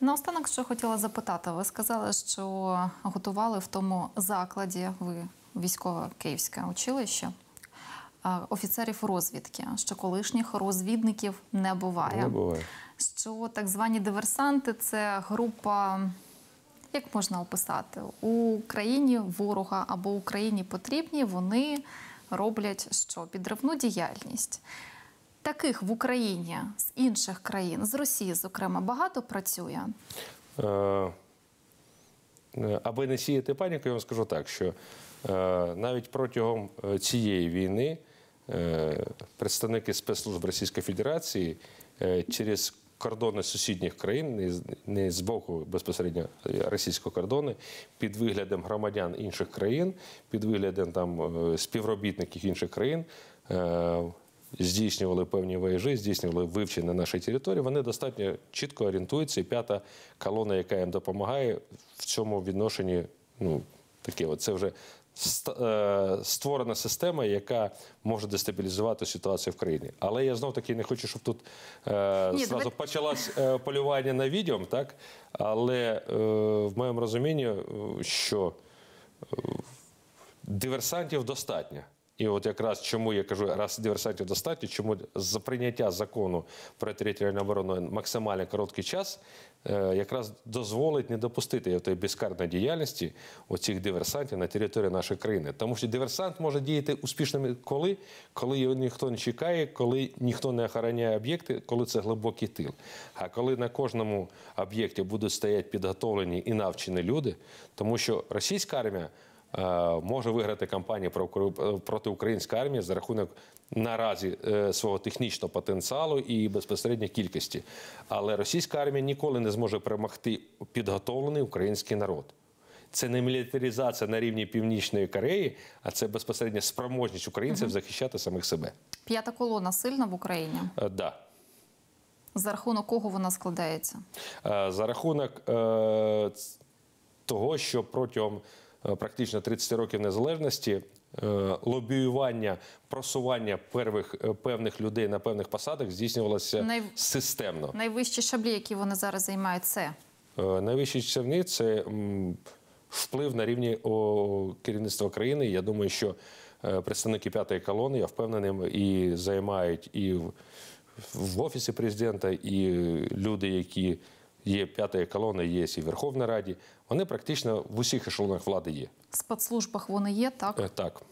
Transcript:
Наостанок, що хотіла запитати, ви сказали, що готували в тому закладі ви військове київське училище офіцерів розвідки, що колишніх розвідників не буває. Не буває. Що так звані диверсанти це група, як можна описати, у країні ворога або Україні потрібні, вони роблять що? Підривну діяльність таких в Україні з інших країн, з Росії, зокрема, багато працює? Е, е, аби не сіяти паніку, я вам скажу так, що е, навіть протягом цієї війни представники спецслужб Російської Федерації через Кордони сусідніх країн не з боку безпосередньо російського кордону, під виглядом громадян інших країн, під виглядом там співробітників інших країн здійснювали певні ваїжі, здійснювали вивчення на нашій території, вони достатньо чітко орієнтуються. І п'ята колона, яка їм допомагає в цьому відношенні, ну таке, от це вже е, створена система, яка може дестабілізувати ситуацію в країні. Але я знов таки не хочу, щоб тут е, Ні, зразу давай... почалось е, полювання на відьом, так? Але е, в моєму розумінні, е, що е, диверсантів достатньо. І от якраз чому я кажу, раз диверсантів достатньо, чому за прийняття закону про територіальну оборону максимально короткий час е, якраз дозволить не допустити тої безкарної діяльності оцих диверсантів на території нашої країни. Тому що диверсант може діяти успішно коли, коли його ніхто не чекає, коли ніхто не охороняє об'єкти, коли це глибокий тил. А коли на кожному об'єкті будуть стояти підготовлені і навчені люди, тому що російська армія. Е, може виграти кампанію е, проти української армії за рахунок наразі е, свого технічного потенціалу і безпосередньо кількості. Але російська армія ніколи не зможе перемогти підготовлений український народ. Це не мілітаризація на рівні північної Кореї, а це безпосередня спроможність українців захищати самих себе. П'ята колона сильна в Україні. Так. Да. За рахунок кого вона складається? За рахунок того, що протягом Е, практично 30 років незалежності е, лобіювання, просування первих е, певних людей на певних посадах здійснювалося Най... системно. Найвищі шаблі, які вони зараз займають, це найвищі шаблі – це вплив на рівні керівництва країни. Я думаю, що представники п'ятої колони я впевнений, і займають і в офісі президента, і люди, які є п'ята колони, є і Верховна Раді. Вони практично в усіх ешелонах влади є. В спецслужбах вони є, так? Е, так.